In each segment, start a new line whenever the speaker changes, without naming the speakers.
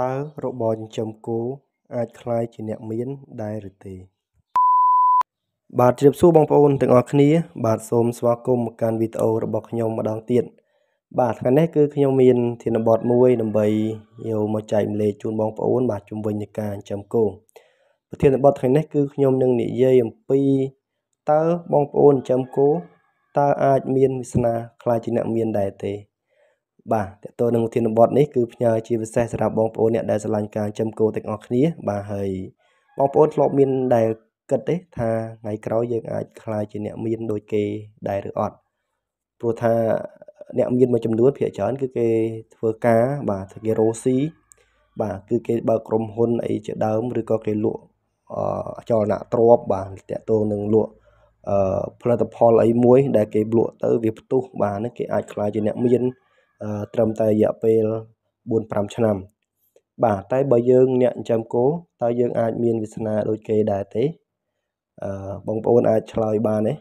តើរបរចិញ្ចឹមគោអាចคล้ายជាអ្នកមានដែរឬទេ បាទជម្រាបសួរបងប្អូនទាំងអស់គ្នា បាទសូមស្វាគមន៍មកកាន់វីដេអូរបស់ខ្ញុំម្ដងទៀតបាទថ្ងៃនេះគឺខ្ញុំមានធានបទមួយដើម្បីយកមកចែកម្លែកជូនបងប្អូនបាទជំវិញនៃការចិញ្ចឹមគោប្រធានបទថ្ងៃនេះគឺខ្ញុំនឹងនិយាយអំពីតើបងប្អូនចិញ្ចឹមគោតើអាចមានវាសនាคล้ายជាអ្នកមានដែរទេបាទតទៅនឹងធានបទនេះគឺផ្ញើជាពិសេសសម្រាប់បងប្អូនអ្នកដែលស្រឡាញ់ការចិញ្ចឹមគោទាំងអស់គ្នាបាទហើយបងប្អូនធ្លាប់មានដែលគិតទេថាថ្ងៃក្រោយយើងអាចខ្លាយជាអ្នកមានដូចគេដែរឬអត់ព្រោះថាអ្នកមានមួយចំនួនភាគច្រើនគឺគេធ្វើការបាទគេរោស៊ីបាទគឺគេបើក្រុមហ៊ុនអីជាដើមឬក៏គេលក់អចលនៈទ្រព្យបាទតកតងនឹងលក់អឺផលិតផលអីមួយដែលគេលក់ទៅវាផ្ទុះបាទគេអាចខ្លាយជាអ្នកមានត្រឹមតែរយៈពេល4 5ឆ្នាំបាទតែបើយើង អ្នកចិញ្ចឹមគោតើយើងអាចមានវាសនាដូចគេដែរទេអឺបងប្អូនអាចឆ្លើយបានទេ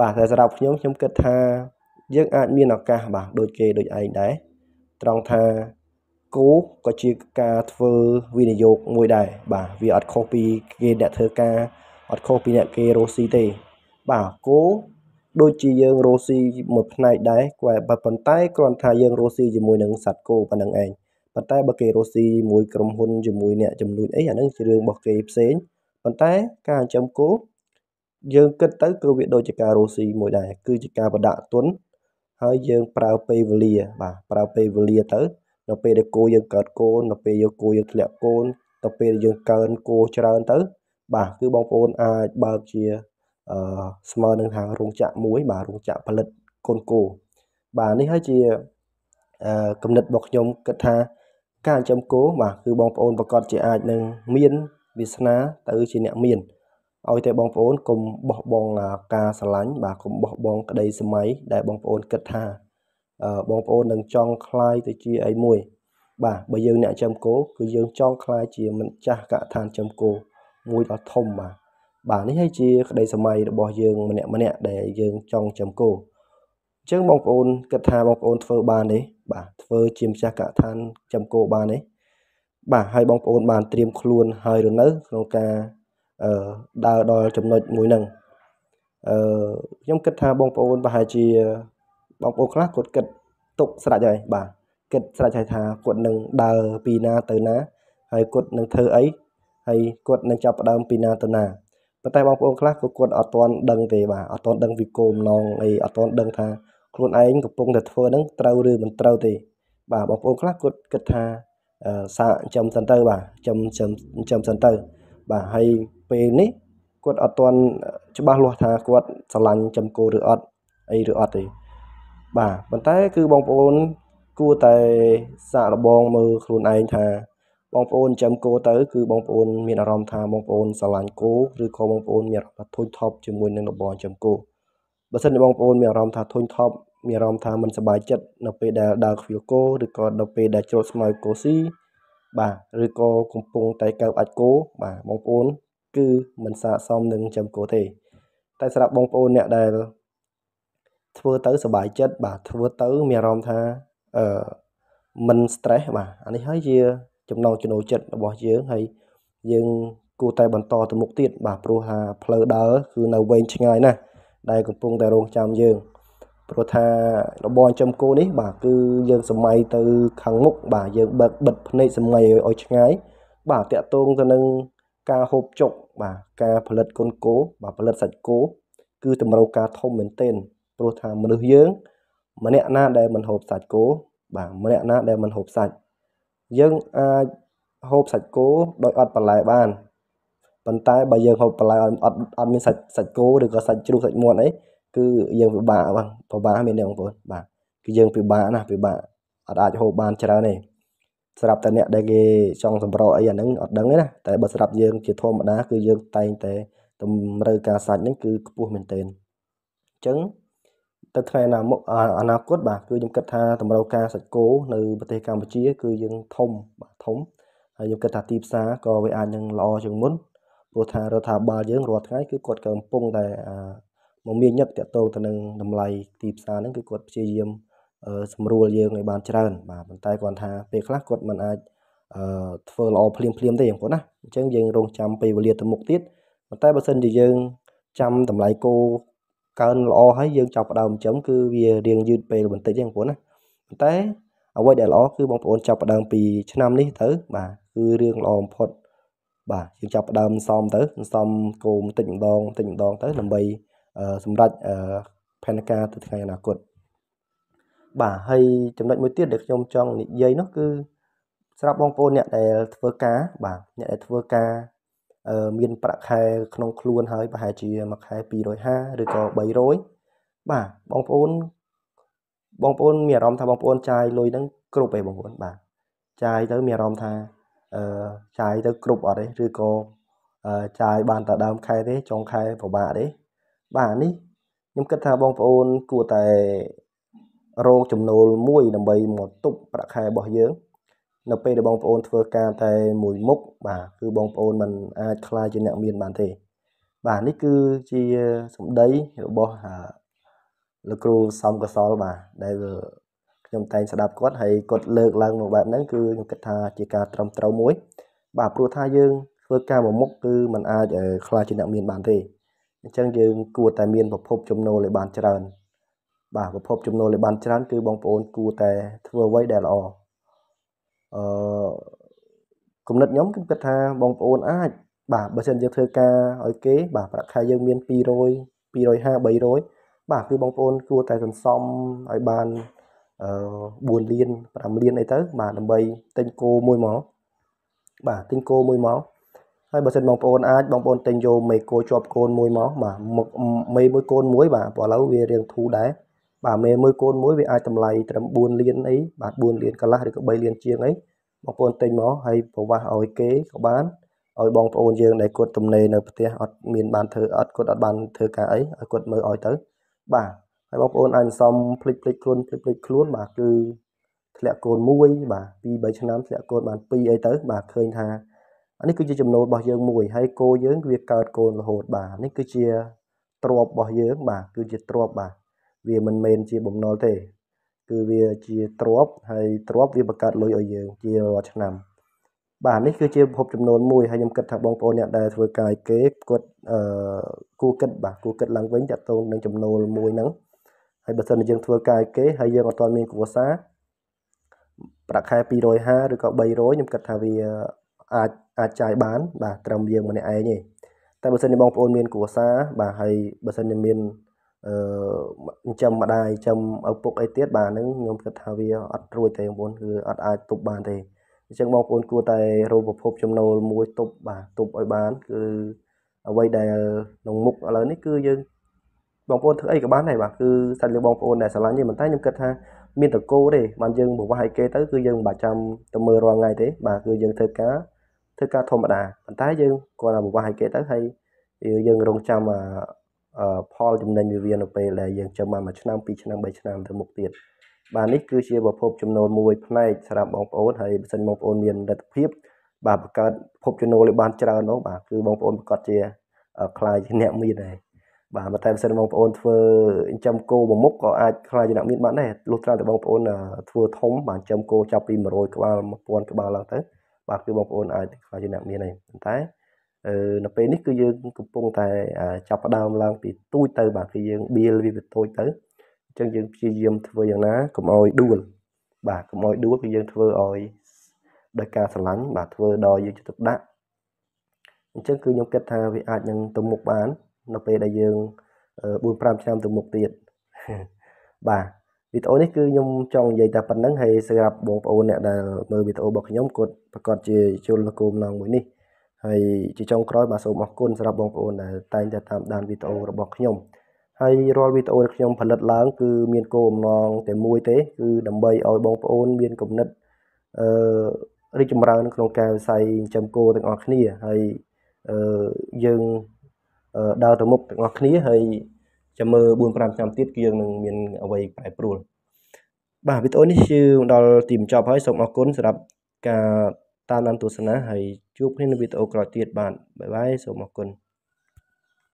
បាទតែសម្រាប់ខ្ញុំខ្ញុំគិតថាយើងអាចមានឱកាសបាទដូចគេដូចឯងដែរត្រង់ថាគោក៏ជាការធ្វើវិនិយោគមួយដែរបាទវាអត់ខុសពី គេអ្នកធ្វើការអត់ខុសពីអ្នកគេរស់ស៊ីទេបាទគោដូចជាយើងរស់ស៊ីមួយផ្នែកដែរគាត់ប៉ុន្តែគ្រាន់ថាយើងរស់ស៊ីជាមួយនឹងសត្វគោប៉ុណ្្នឹងឯងប៉ុន្តែបើគេរស់ស៊ីមួយក្រុមហ៊ុនជាមួយអ្នកជំនួញអីអាហ្នឹងជារឿងរបស់គេផ្សេងប៉ុន្តែការចិញ្ចឹមគោយើងគិតទៅគឺវាដូចជាការរស់ស៊ីមួយដែរគឺជាការបដាក់ទុន ហើយយើងប្រើពេលវេលាបាទប្រើពេលវេលាទៅនៅពេលដែលគោយើងកើតកូននៅពេលយកគោយើងធ្លាក់កូនទៅពេលយើងកើនគោច្រើនទៅ បាទគឺបងប្អូនអាចបើកជាអឺស្មើនឹងថារោងចក្រមួយបាទរោងចក្រផលិតកូនគោបាទនេះហើយជាអឺគំនិតរបស់ខ្ញុំគិតថាការចិញ្ចឹមគោបាទគឺបងប្អូនប្រកាសជាអាចនឹងមានវាសនាទៅជាអ្នកមានឲ្យតែបងប្អូនកុំបោះបង់ការស្រឡាញ់បាទកុំបោះបង់ក្តីសម័យដែលបងប្អូនគិតថាបងប្អូននឹងចង់คลายទៅជាអីមួយបាទបើយើងអ្នកចិញ្ចឹមគោគឺយើងចង់คลายជាមិនចាស់កឋានចិញ្ចឹមគោមួយដ៏ធំបាទបាទនេះហើយជាក្តី សម័យរបស់យើងម្នាក់ម្នាក់ដែលយើងចង់ចំគោលអញ្ចឹងបងប្អូនគិតថាបងប្អូនធ្វើបានទេបាទធ្វើជាម្ចាស់កឋានចំគោលបានទេបាទហើយបងប្អូនបានត្រៀមខ្លួនហើយឬនៅក្នុងការអឺដើរដល់ចំណុចមួយហ្នឹងអឺខ្ញុំគិតថាបងប្អូនប្រហែលជាបងប្អូនខ្លះគាត់គិតទុកស្រេចហើយបាទគិតស្រេចហើយថាគាត់នឹងដើរពីណាទៅណា ហើយគាត់នឹងធ្វើអីហើយគាត់នឹងចាប់ផ្ដើមពីណាទៅណាប៉ុន្តែបងប្អូនខ្លះក៏គាត់អត់ទាន់ដឹងទេបាទអត់ទាន់ដឹងពីគោលម្ដងអីអត់ទាន់ដឹងថាខ្លួនឯងកំពុងតែធ្វើហ្នឹងត្រូវឬមិនត្រូវទេបាទបងប្អូនខ្លះគាត់គិតថាសាកចំសិនទៅបាទចំចំចំសិនទៅបាទហើយពេលនេះគាត់អត់ទាន់ច្បាស់លាស់ថាគាត់ស្រឡាញ់ចំគោឬអត់អីឬអត់ទេបាទប៉ុន្តែគឺបងប្អូនគួរតែសាកល្បងមើលខ្លួនឯងថាបងប្អូនចាំគោទៅគឺបងប្អូន មានអារម្មណ៍ថាបងប្អូន ស្រឡាញ់គោឬក៏បងប្អូន មានអារម្មណ៍ថាធុញថប់ជាមួយនឹងរបរចាំគោបើសិនជាបងប្អូនមានអារម្មណ៍ថាធុញថប់មានអារម្មណ៍ថាមិនសប្បាយចិត្តនៅពេលដែលដើរខ្វៀវគោឬក៏នៅពេលដែលច្រូតស្មៅគោស៊ីបាទឬក៏កំពុងតែកើបអាចគោបាទបងប្អូន គឺមិនស័ក្តិសមនឹងចាំគោទេតែសម្រាប់បងប្អូនអ្នកដែលធ្វើទៅសบายចិត្តបាទធ្វើទៅ មានអារម្មណ៍ថាអឺមិន stress បាទអានេះហើយជាចំណងចំណូលចិត្តរបស់យើងហើយយើងគួរតែបន្តទៅមុខទៀតបាទព្រោះថាផ្លូវដើរគឺនៅវែងឆ្ងាយណាស់ដែលកំពុងតែរងចាំយើងព្រោះថារបរចំគោនេះបាទគឺយើងសម័យទៅខាងមុខបាទយើងបើកបិទភ្នែកសម័យឲ្យឆ្ងាយបាទតាក់ទងទៅនឹងការហូបចុកបាទការផលិតកូនគោបាទផលិតសាច់គោគឺតម្រូវការធំមែនទែនព្រោះថាមនុស្សយើងម្នាក់ណាដែលមិនហូបសាច់គោបាទម្នាក់ណាដែលមិនហូបសាច់យើងអាចហូបសាច់គោដោយអត់បន្លែបានប៉ុន្តែបើយើងហូបបន្លែឲ្យអត់អត់មានសាច់សាច់គោឬក៏សាច់ជ្រូកសាច់មាន់អីគឺយើងពិបាកបងពិបាកមែនទេបងប្អូនបាទគឺយើងពិបាកណាស់ពិបាកអត់អាចហូបបានច្រើនទេសម្រាប់តែអ្នកដែលគេចង់សម្រោអីអាហ្នឹងអត់ដឹងទេណាតែបើសម្រាប់យើងជាធម្មតាគឺយើងតែងតែតម្រូវការសាច់ហ្នឹងគឺខ្ពស់មែនទែនអញ្ចឹងទៅថ្ងៃអនាគតអនាគតបាទគឺខ្ញុំគិតថាតម្រូវការសាច់គោនៅប្រទេសកម្ពុជា គឺយើងធំបាទធំហើយខ្ញុំគិតថាទីផ្សារក៏វាអាចនឹងល្អជាងមុនព្រោះថារដ្ឋាភិបាលយើងរាល់ថ្ងៃគឺគាត់កំពុងតែមកមានញឹកតកតទៅនឹងតម្លៃទីផ្សារហ្នឹងគឺគាត់ព្យាយាមសម្រួលយើងឲ្យបានច្រើនបាទប៉ុន្តែគាត់ថាពេលខ្លះគាត់មិនអាចធ្វើល្អភ្លាមភ្លាមទេបងប្អូនណាអញ្ចឹងយើងរងចាំពេលវេលាទៅមុខទៀតប៉ុន្តែបើសិនជាយើងចាំតម្លៃគោកើនល្អហើយយើងចាប់ផ្ដើមចិញ្ចឹមគឺវារៀងយឺតពេលបន្តិចទេបងប្អូនណាប៉ុន្តែអ្វីដែលល្អគឺបងប្អូនចាប់ផ្ដើមពីឆ្នាំនេះទៅបាទគឺរឿងល្អបំផុតបាទយើងចាប់ផ្ដើមសំទៅសំគោបន្តិចម្ដងបន្តិចម្ដងទៅដើម្បីសម្រាប់ផែនការទៅថ្ងៃអនាគតបាទហើយចំណុចមួយទៀតដែលខ្ញុំចង់និយាយនោះគឺស្រាប់បងប្អូនអ្នកដែលធ្វើការបាទអ្នកដែលធ្វើការមានប្រាក់ខែក្នុងខ្លួនហើយប្រហែលជាមួយខែ250ឬក៏300បាទបងប្អូនបងប្អូនមានអារម្មណ៍ថាបងប្អូនចាយលុយហ្នឹងគ្រប់ឯងបងប្អូនបាទចាយទៅមានអារម្មណ៍ថាអឺចាយទៅគ្រប់អត់ទេឬក៏ចាយបានតែដើមខែទេចុងខែពិបាកទេបាទនេះខ្ញុំគិតថាបងប្អូនគួរតែរកចំណូលមួយដើម្បីមកទប់ប្រាក់ខែរបស់យើងនៅពេលដែលបងប្អូនធ្វើការតែមួយមុខបាទគឺបងប្អូនមិនអាចខ្លាយជាអ្នកមានបានទេបាទនេះគឺជាសម្ដីរបស់លោកគ្រូសំកសលបាទដែលខ្ញុំតែងស្ដាប់គាត់ហើយគាត់លើកឡើងមកបែបហ្នឹងគឺខ្ញុំគិតថាជាការត្រឹមត្រូវមួយបាទព្រោះថាយើងធ្វើការមួយមុខគឺมันអាចខ្លាចជាអ្នកមានបានទេអញ្ចឹងយើងគួរតែមានប្រភពចំណូលឲ្យបានច្រើន បាទប្រភពចំណូលឲ្យបានច្រើន គឺបងប្អូនគួរតែធ្វើអ្វីដែលល្អអឺគំនិតខ្ញុំគឺគិតថាបងប្អូនអាចបាទបើសិនយើងធ្វើការឲ្យគេបាទប្រាក់ខែយើងមាន200 250 300បាទគឺបងប្អូនគួរតែសន្សំឲ្យបានអឺ4លាន5លានអីទៅបាទដើម្បីទិញគោមួយមកបាទទិញគោមួយមកហើយបើសិនបងប្អូនអាចបងប្អូនទិញយកមេគោជាប់កូនមួយមកបាទមេមួយកូនមួយបាទព្រោះឥឡូវវារៀងធូរដែរបាទមេមួយកូនមួយវាអាចតម្លៃត្រឹម4លានអីបាទ4លានកន្លះឬក៏3លានជាងអីបងប្អូនទិញមកហើយប្រវាស់ឲ្យគេក៏បានឲ្យបងប្អូនយើងដែលគាត់ទំនេរនៅផ្ទះអត់មានបានធ្វើអត់គាត់អត់បានធ្វើការអីឲ្យគាត់មើលឲ្យទៅបាទហើយបងប្អូនអាចសំភ្លេចភ្លេចខ្លួនភ្លេចភ្លេចខ្លួនបាទគឺធ្លាក់កូនមួយ បាទ2 3ឆ្នាំធ្លាក់កូនបាន2អីទៅបាទឃើញថាអានេះគឺជាចំណូលរបស់យើងមួយហើយគោយើង វាកើតកូនរហូតបាទនេះគឺជាទ្របរបស់យើង បាទគឺជាទ្របបាទវាមិនមែនជាបំណុលទេគឺវាជាទ្រពហើយទ្រពវាបង្កើតលុយឲ្យយើងជារាល់ឆ្នាំបាទនេះគឺជាប្រភពចំនួនមួយហើយខ្ញុំគិតថាបងប្អូនអ្នកដែលធ្វើកាយគេគាត់អឺគូគិតបាទគូគិតឡើងវិញតទៅនឹងចំនួនមួយហ្នឹងហើយបើសិនជាយើងធ្វើកាយគេហើយយើងអត់ទាន់មានគ្រួសារប្រាក់ខែ250ឬក៏300ខ្ញុំគិតថាវាអាចអាចចាយបាន បាទត្រឹមយើងម្នាក់ឯងទេតែបើសិនជាបងប្អូនមានគ្រួសារបាទហើយបើសិនជាមានអឺចំម្ដាយចំឪពុកអីទៀតបាទហ្នឹងខ្ញុំគិតថាវាអត់រួចទេបងប្អូនគឺអត់អាចទប់បានទេអញ្ចឹងបងប្អូនគួរតែរកប្រភពចំណូលមួយទប់បាទទប់ឲ្យបានគឺអ្វីដែលក្នុងមុខឥឡូវនេះគឺយើងបងប្អូនធ្វើអីក៏បានដែរបាទគឺសាច់លើបងប្អូនដែលស្រឡាញ់ទេប៉ុន្តែខ្ញុំគិតថាមានតកោទេបានយើងប្រវាស់ឲ្យគេទៅគឺយើងមិនបាច់ចាំទៅមើលរាល់ថ្ងៃទេបាទគឺយើងធ្វើការធ្វើការធម្មតាប៉ុន្តែយើងគាត់ប្រវាស់ឲ្យគេទៅហើយយើងរងចាំផលចំណេញវិវានៅពេលដែលយើងចាំមួយឆ្នាំពីរឆ្នាំបីឆ្នាំទៅមុខទៀតបាទនេះគឺជាប្រភព ចំណូលមួយផ្នែកសម្រាប់បងប្អូនហើយបើសិនបងប្អូនមានលទ្ធភាពបាទបង្កើតប្រភពចំណូលឲ្យបានច្រើននោះបាទគឺបងប្អូនប្រកាសជាខ្លាយជាអ្នកមានដែរបាទតែបើសិនបងប្អូន ធ្វើចិញ្ចឹមគោមួយមុខក៏អាចខ្លាយជាអ្នកមានបានដែរលុះត្រាតែបងប្អូនធ្វើធំ បាទចិញ្ចឹមគោចាប់ពី100ក្បាល1000ក្បាលឡើងទៅបាទគឺបងប្អូនអាចខ្លាយជាអ្នកមានដែរប៉ុន្តែនៅពេលនេះគឺយើងកំពុងតែចាប់ផ្ដើមឡើងពីទូចទៅបាទគឺយើងបៀលវាទៅទូចទៅអញ្ចឹងយើងព្យាយាមធ្វើយ៉ាងណាកុំឲ្យដួលបាទកុំឲ្យដួលគឺយើងធ្វើឲ្យដោយការស្រឡាញ់បាទធ្វើដោយយើងចិត្តទុកដាក់អញ្ចឹងគឺខ្ញុំគិតថាវាអាចនឹងទៅមុខបាននៅពេលដែលយើង4 5ឆ្នាំទៅមុខទៀតបាទវីដេអូនេះគឺខ្ញុំចង់និយាយតែប៉ុណ្្នឹងហើយសម្រាប់បងប្អូនអ្នកដែលមើលវីដេអូរបស់ខ្ញុំគាត់ប្រកាសជាចូលក្នុងគោលដៅមួយនេះហើយជាចុងក្រោយបាទសូមអរគុណសម្រាប់បងប្អូនដែលតែងតែតាមដានវីដេអូរបស់ខ្ញុំហើយរាល់វីដេអូដែលខ្ញុំផលិតឡើងគឺមានគោលបំណងតែមួយទេគឺដើម្បីឲ្យបងប្អូនមានគំនិតអឺរីកចម្រើនក្នុងការវិស័យចិញ្ចឹមគោទាំងអស់គ្នាហើយអឺយើងដើរទៅមុខទាំងអស់គ្នាហើយចាំមើល4 5ឆ្នាំទៀតគឺយើងនឹងមានអ្វីប្រែប្រួលបាទវីដេអូនេះគឺដល់ទីបញ្ចប់ហើយសូមអរគុណសម្រាប់ការតាមដានទស្សនាហើយជួបគ្នានៅវីដេអូក្រោយទៀតបាទបាយបាយសូមអរគុណ